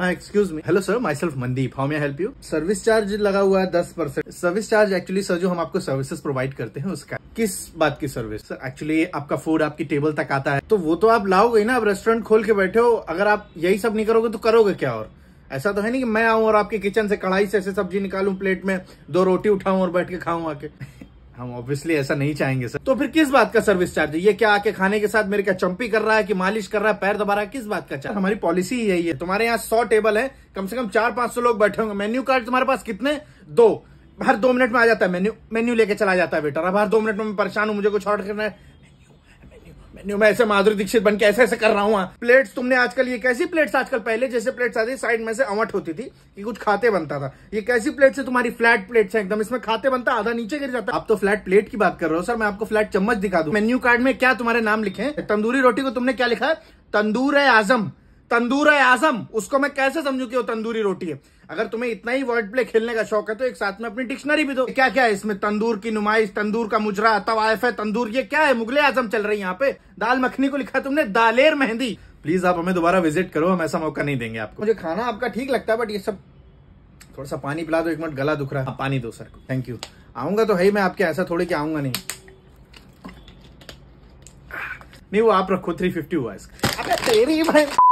हाँ excuse me hello sir myself Mandeep how may help you service charge लगा हुआ है दस percent service charge actually sir जो हम आपको सर्विसेज प्रोवाइड करते हैं उसका किस बात की सर्विस सर एक्चुअली आपका फूड आपकी टेबल तक आता है तो वो तो आप लाओगे ना आप रेस्टोरेंट खोल के बैठे हो अगर आप यही सब नहीं करोगे तो करोगे क्या और ऐसा तो है नहीं कि मैं आऊं और आपके किचन से कढ़ाई से ऐसे सब्जी निकालूं प्लेट में दो रोटी उठाऊं और बैठ के खाऊं आके हम ऑब्वियसली ऐसा नहीं चाहेंगे सर तो फिर किस बात का सर्विस चार्ज ये क्या आके खाने के साथ मेरे क्या चंपी कर रहा है कि मालिश कर रहा है पैर दबा रहा है किस बात का चार्ज हमारी पॉलिसी ही है ये तुम्हारे यहाँ सौ टेबल है कम से कम चार पांच सौ लोग बैठे होंगे मेन्यू कार्ड तुम्हारे पास कितने दो हर दो मिनट में आ जाता है मेन्यू मेन्यू लेके चला जाता है बेटा अब हर दो मिनट में परेशान हूँ मुझे कुछ ऑर्डर करना है मैंने मैं ऐसे माधुरी दीक्षित बन के ऐसे ऐसे कर रहा हूँ हाँ। प्लेट्स तुमने आजकल ये कैसी प्लेट्स आजकल पहले जैसे प्लेट्स आती साइड में से अवट होती थी कि कुछ खाते बनता था ये कैसी प्लेट से तुम्हारी फ्लैट प्लेट्स है एकदम इसमें खाते बनता आधा नीचे गिर जाता आप तो फ्लैट प्लेट की बात कर रहे हो सर मैं आपको फ्लैट चम्मच दिखा दू मेन्यू कार्ड में क्या तुम्हारे नाम लिखे तंदूरी रोटी को तुमने क्या लिखा है तंदूर आजम तंदूर है आजम उसको मैं कैसे समझू कि वो तंदूरी रोटी है अगर तुम्हें इतना ही वर्ड प्ले खेलने का शौक है तो एक साथ में अपनी डिक्शनरी भी दो क्या क्या है इसमें तंदूर की नुमाइश तंदूर का मुजरा तवायफ है तंदूर ये क्या है मुगले आजम चल रही है यहाँ पे दाल मखनी को लिखा तुमने दालेर मेहंदी प्लीज आप हमें दोबारा विजिट करो हम ऐसा मौका नहीं देंगे आपको मुझे खाना आपका ठीक लगता है बट ये सब थोड़ा सा पानी पिला दो एक मिनट गला दुख रहा है हाँ, पानी दो सर थैंक यू आऊंगा तो है मैं आपके ऐसा थोड़ी कि आऊंगा नहीं नहीं वो आप रखो थ्री फिफ्टी हुआ इसका अरे तेरी भाई